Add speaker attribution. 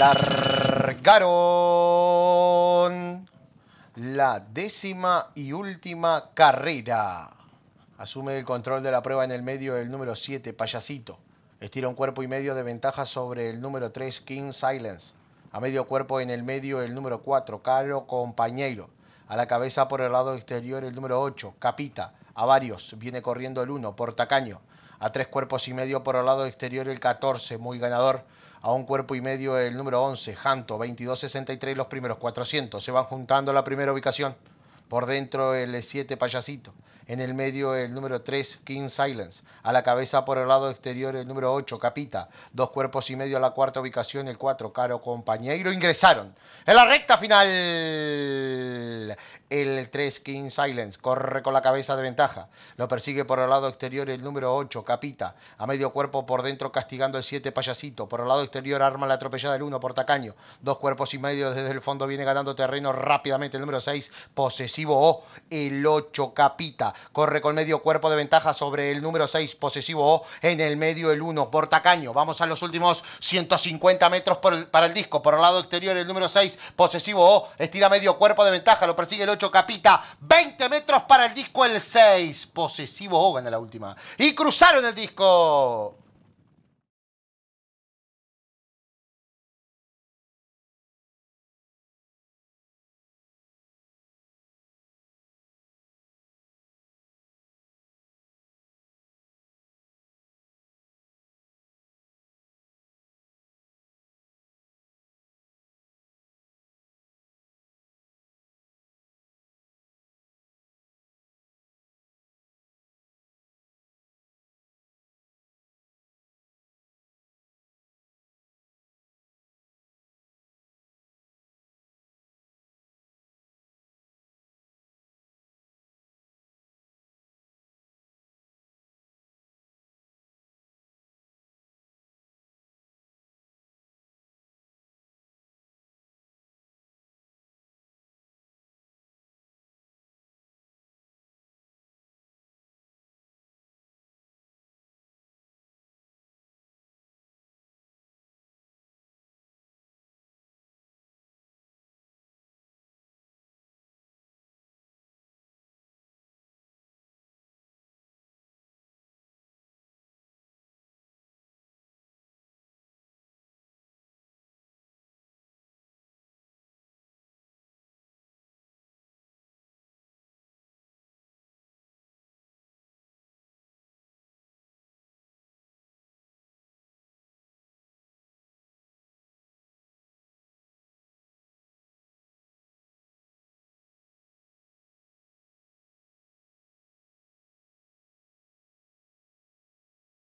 Speaker 1: Largaron la décima y última carrera. Asume el control de la prueba en el medio el número 7, Payasito. Estira un cuerpo y medio de ventaja sobre el número 3, King Silence. A medio cuerpo en el medio el número 4, Caro Compañero. A la cabeza por el lado exterior el número 8, Capita. A varios. Viene corriendo el 1, Portacaño a tres cuerpos y medio por el lado exterior el 14, muy ganador. A un cuerpo y medio el número 11, Janto, 22-63 los primeros 400. Se van juntando la primera ubicación. Por dentro el 7, Payasito. En el medio el número 3, King Silence. A la cabeza por el lado exterior el número 8, Capita. Dos cuerpos y medio a la cuarta ubicación, el 4, Caro Compañero. Ingresaron en la recta final el 3 King Silence. Corre con la cabeza de ventaja. Lo persigue por el lado exterior el número 8, Capita. A medio cuerpo por dentro castigando el 7, Payasito. Por el lado exterior arma la atropellada el 1 Portacaño, Dos cuerpos y medio desde el fondo viene ganando terreno rápidamente el número 6, Posesivo O. El 8, Capita. Corre con medio cuerpo de ventaja sobre el número 6, Posesivo O. En el medio el 1 Portacaño, Vamos a los últimos 150 metros para el disco. Por el lado exterior el número 6, Posesivo O. Estira medio cuerpo de ventaja. Lo persigue el 8. Capita, 20 metros para el disco el 6, posesivo Hogan en la última. Y cruzaron el disco.